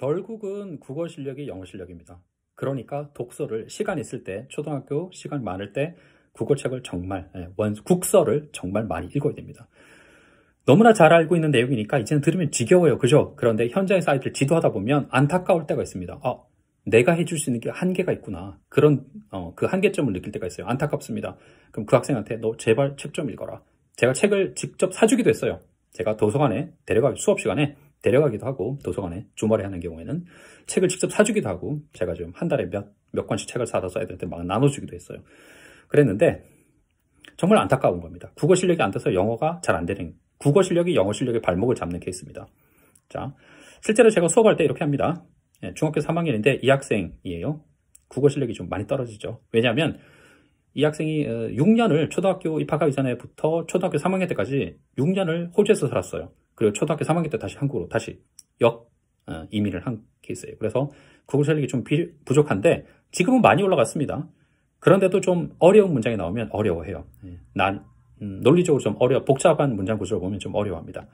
결국은 국어 실력이 영어 실력입니다. 그러니까 독서를 시간 있을 때, 초등학교 시간 많을 때 국어책을 정말, 예, 원, 국서를 정말 많이 읽어야 됩니다. 너무나 잘 알고 있는 내용이니까 이제는 들으면 지겨워요. 그죠? 그런데 현장에서 아이들 지도하다 보면 안타까울 때가 있습니다. 아, 내가 해줄 수 있는 게 한계가 있구나. 그런, 어, 그 한계점을 느낄 때가 있어요. 안타깝습니다. 그럼 그 학생한테 너 제발 책 좀 읽어라. 제가 책을 직접 사주기도 했어요. 제가 도서관에 데려가 수업 시간에 데려가기도 하고 도서관에 주말에 하는 경우에는 책을 직접 사주기도 하고 제가 좀 한 달에 몇, 몇 권씩 책을 사서 애들한테 막 나눠주기도 했어요. 그랬는데 정말 안타까운 겁니다. 국어 실력이 안 돼서 영어가 잘 안 되는 국어 실력이 영어 실력의 발목을 잡는 케이스입니다. 자, 실제로 제가 수업할 때 이렇게 합니다. 예, 중학교 3학년인데 이 학생이에요. 국어 실력이 좀 많이 떨어지죠. 왜냐하면 이 학생이 6년을 어, 초등학교 입학하기 전에부터 초등학교 3학년 때까지 6년을 호주에서 살았어요. 그리고 초등학교 3학년 때 다시 한국으로 다시 역 어, 이민을 한 케이스예요. 그래서 구글 실력이 좀 비, 부족한데 지금은 많이 올라갔습니다. 그런데도 좀 어려운 문장이 나오면 어려워해요. 예, 난 음, 논리적으로 좀 어려 복잡한 문장 구조를 보면 좀 어려워합니다.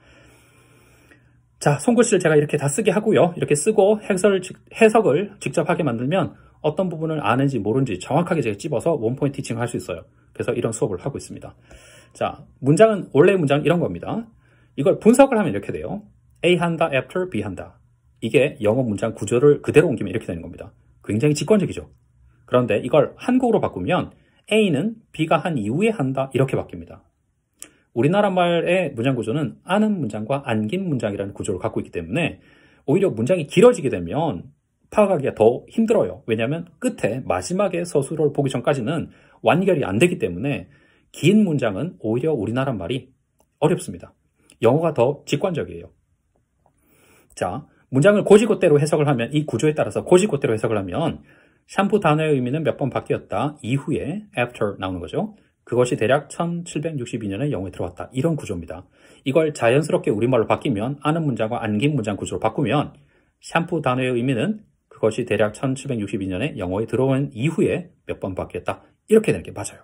자, 손글씨를 제가 이렇게 다 쓰게 하고요. 이렇게 쓰고 해설 해석을 직접 하게 만들면 어떤 부분을 아는지 모른지 정확하게 제가 찝어서 원포인트 티칭을 할 수 있어요. 그래서 이런 수업을 하고 있습니다. 자, 문장은 원래 문장 이런 겁니다. 이걸 분석을 하면 이렇게 돼요. A 한다, after B 한다. 이게 영어 문장 구조를 그대로 옮기면 이렇게 되는 겁니다. 굉장히 직관적이죠. 그런데 이걸 한국어로 바꾸면 A는 B가 한 이후에 한다 이렇게 바뀝니다. 우리나라 말의 문장 구조는 아는 문장과 안긴 문장이라는 구조를 갖고 있기 때문에 오히려 문장이 길어지게 되면 파악하기가 더 힘들어요. 왜냐하면 끝에 마지막에 서술어 보기 전까지는 완결이 안 되기 때문에 긴 문장은 오히려 우리나라 말이 어렵습니다. 영어가 더 직관적이에요. 자, 문장을 고지고대로 해석을 하면 이 구조에 따라서 고지고대로 해석을 하면 샴푸 단어의 의미는 몇 번 바뀌었다 이후에 after 나오는 거죠. 그것이 대략 1762년에 영어에 들어왔다. 이런 구조입니다. 이걸 자연스럽게 우리말로 바뀌면 아는 문장과 안긴 문장 구조로 바꾸면 샴푸 단어의 의미는 그것이 대략 1762년에 영어에 들어온 이후에 몇 번 바뀌었다. 이렇게 되는 게 맞아요.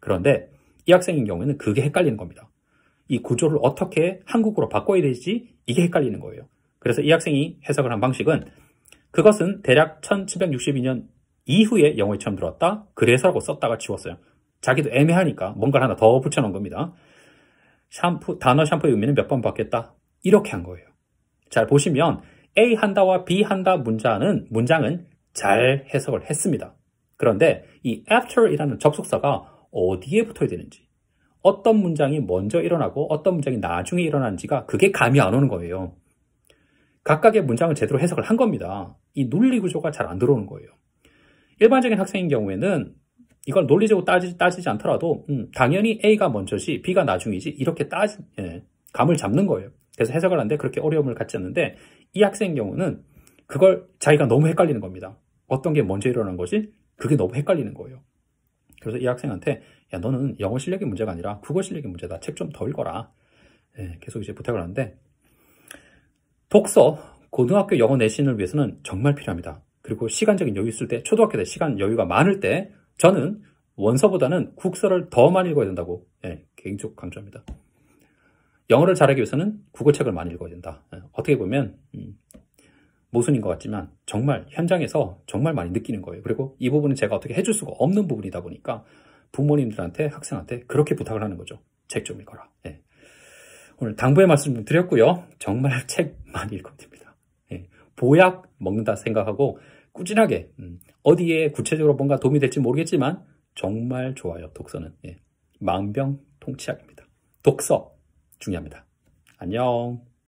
그런데 이 학생인 경우에는 그게 헷갈리는 겁니다. 이 구조를 어떻게 한국으로 바꿔야 되지 이게 헷갈리는 거예요. 그래서 이 학생이 해석을 한 방식은 그것은 대략 1762년 이후에 영어에 처음 들었다 그래서라고 썼다가 지웠어요. 자기도 애매하니까 뭔가를 하나 더 붙여놓은 겁니다. 샴푸, 단어 샴푸의 의미는 몇 번 바뀌었다. 이렇게 한 거예요. 잘 보시면 A 한다와 B 한다 문장은, 문장은 잘 해석을 했습니다. 그런데 이 after이라는 접속사가 어디에 붙어야 되는지, 어떤 문장이 먼저 일어나고 어떤 문장이 나중에 일어난지가 그게 감이 안 오는 거예요. 각각의 문장을 제대로 해석을 한 겁니다. 이 논리 구조가 잘 안 들어오는 거예요. 일반적인 학생인 경우에는 이걸 논리적으로 따지, 따지지 않더라도 음, 당연히 A가 먼저지 B가 나중이지 이렇게 따지 예, 감을 잡는 거예요. 그래서 해석을 하는데 그렇게 어려움을 갖지 않는데 이 학생 경우는 그걸 자기가 너무 헷갈리는 겁니다. 어떤 게 먼저 일어난 거지? 그게 너무 헷갈리는 거예요. 그래서 이 학생한테 야 너는 영어 실력이 문제가 아니라 국어 실력이 문제다. 책 좀 더 읽어라. 예, 계속 이제 부탁을 하는데 독서 고등학교 영어 내신을 위해서는 정말 필요합니다. 그리고 시간적인 여유 있을 때 초등학교 때 시간 여유가 많을 때 저는 원서보다는 국서를 더 많이 읽어야 된다고 예, 개인적 강조합니다. 영어를 잘하기 위해서는 국어책을 많이 읽어야 된다. 예, 어떻게 보면 음, 모순인 것 같지만 정말 현장에서 정말 많이 느끼는 거예요. 그리고 이 부분은 제가 어떻게 해줄 수가 없는 부분이다 보니까 부모님들한테 학생한테 그렇게 부탁을 하는 거죠. 책 좀 읽어라. 예. 오늘 당부의 말씀 을 드렸고요. 정말 책 많이 읽어야 됩니다. 예. 보약 먹는다 생각하고 꾸준하게 음, 어디에 구체적으로 뭔가 도움이 될지 모르겠지만 정말 좋아요. 독서는 예. 만병통치약입니다. 독서 중요합니다. 안녕.